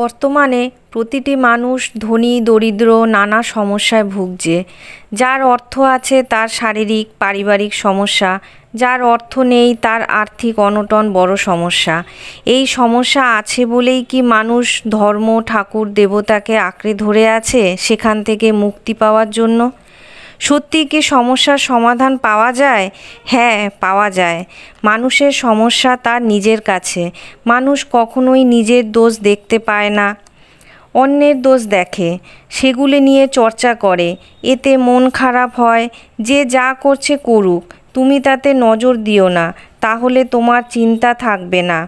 বর্তমানে প্রতিটি মানুষ ধনী দরিদ্র নানা সমস্যায় ভুগছে যার অর্থ আছে তার শারীরিক পারিবারিক সমস্যা যার অর্থ নেই তার আর্থিক অনটন বড় সমস্যা এই সমস্যা আছে বলেই কি মানুষ ধর্ম ঠাকুর দেবতাকে আঁকড়ে ধরে আছে সেখান থেকে মুক্তি পাওয়ার জন্য সত্যি কি সমস্যার সমাধান পাওয়া যায় হ্যাঁ পাওয়া যায় মানুষের সমস্যা তার নিজের কাছে মানুষ কখনোই নিজের দোষ দেখতে পায় না অন্যের দোষ দেখে সেগুলি নিয়ে চর্চা করে এতে মন খারাপ হয় যে যা করছে করুক তুমি তাতে নজর দিও না তাহলে তোমার চিন্তা থাকবে না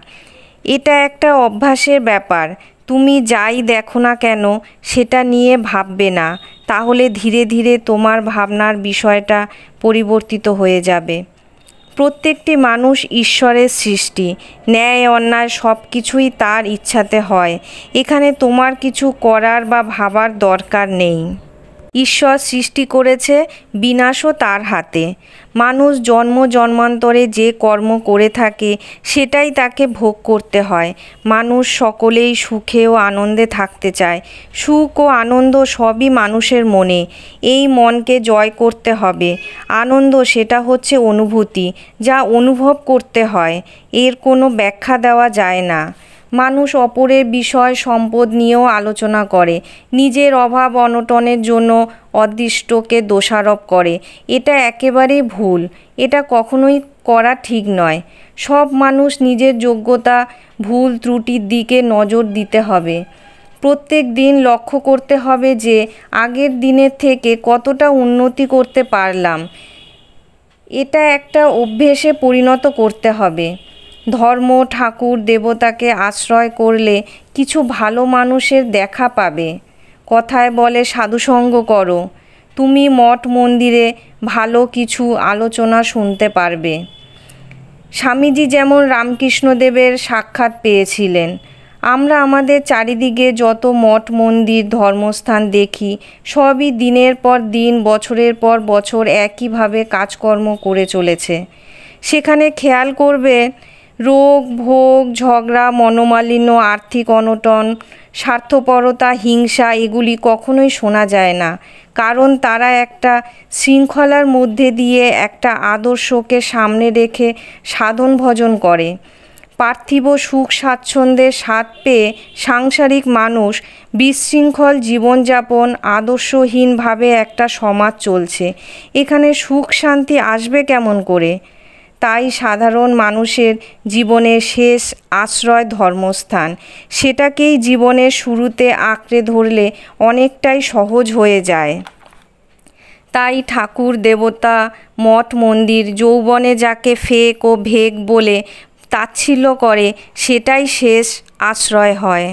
এটা একটা অভ্যাসের ব্যাপার তুমি যাই দেখো না কেন সেটা নিয়ে ভাববে না তাহলে ধীরে ধীরে তোমার ভাবনার বিষয়টা পরিবর্তিত হয়ে যাবে প্রত্যেকটি মানুষ ঈশ্বরের সৃষ্টি ন্যায় অন্যায় সব কিছুই তার ইচ্ছাতে হয় এখানে তোমার কিছু করার বা ভাবার দরকার নেই ঈশ্বর সৃষ্টি করেছে বিনাশও তার হাতে মানুষ জন্ম জন্মান্তরে যে কর্ম করে থাকে সেটাই তাকে ভোগ করতে হয় মানুষ সকলেই সুখে ও আনন্দে থাকতে চায় সুখ ও আনন্দ সবই মানুষের মনে এই মনকে জয় করতে হবে আনন্দ সেটা হচ্ছে অনুভূতি যা অনুভব করতে হয় এর কোনো ব্যাখ্যা দেওয়া যায় না মানুষ অপরের বিষয় সম্পদ নিয়েও আলোচনা করে নিজের অভাব অনটনের জন্য অদৃষ্টকে দোষারোপ করে এটা একেবারেই ভুল এটা কখনোই করা ঠিক নয় সব মানুষ নিজের যোগ্যতা ভুল ত্রুটির দিকে নজর দিতে হবে প্রত্যেক দিন লক্ষ্য করতে হবে যে আগের দিনের থেকে কতটা উন্নতি করতে পারলাম এটা একটা অভ্যেসে পরিণত করতে হবে ধর্ম ঠাকুর দেবতাকে আশ্রয় করলে কিছু ভালো মানুষের দেখা পাবে কথায় বলে সাধুসঙ্গ করো তুমি মঠ মন্দিরে ভালো কিছু আলোচনা শুনতে পারবে স্বামীজি যেমন রামকৃষ্ণদেবের সাক্ষাৎ পেয়েছিলেন আমরা আমাদের চারিদিকে যত মঠ মন্দির ধর্মস্থান দেখি সবই দিনের পর দিন বছরের পর বছর একইভাবে কাজকর্ম করে চলেছে সেখানে খেয়াল করবে রোগ ভোগ ঝগড়া মনোমালিন্য আর্থিক অনটন স্বার্থপরতা হিংসা এগুলি কখনোই শোনা যায় না কারণ তারা একটা শৃঙ্খলার মধ্যে দিয়ে একটা আদর্শকে সামনে রেখে সাধন ভজন করে পার্থিব সুখ স্বাচ্ছন্দ্যের স্বাদ পেয়ে সাংসারিক মানুষ বিশৃঙ্খল জীবনযাপন আদর্শহীনভাবে একটা সমাজ চলছে এখানে সুখ শান্তি আসবে কেমন করে তাই সাধারণ মানুষের জীবনের শেষ আশ্রয় ধর্মস্থান সেটাকেই জীবনের শুরুতে আঁকড়ে ধরলে অনেকটাই সহজ হয়ে যায় তাই ঠাকুর দেবতা মঠ মন্দির যৌবনে যাকে ফেক ও ভেক বলে তাচ্ছিল্য করে সেটাই শেষ আশ্রয় হয়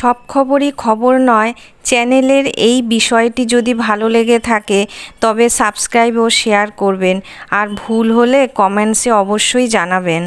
সব খবরই খবর নয় চ্যানেলের এই বিষয়টি যদি ভালো লেগে থাকে তবে সাবস্ক্রাইব ও শেয়ার করবেন আর ভুল হলে কমেন্টসে অবশ্যই জানাবেন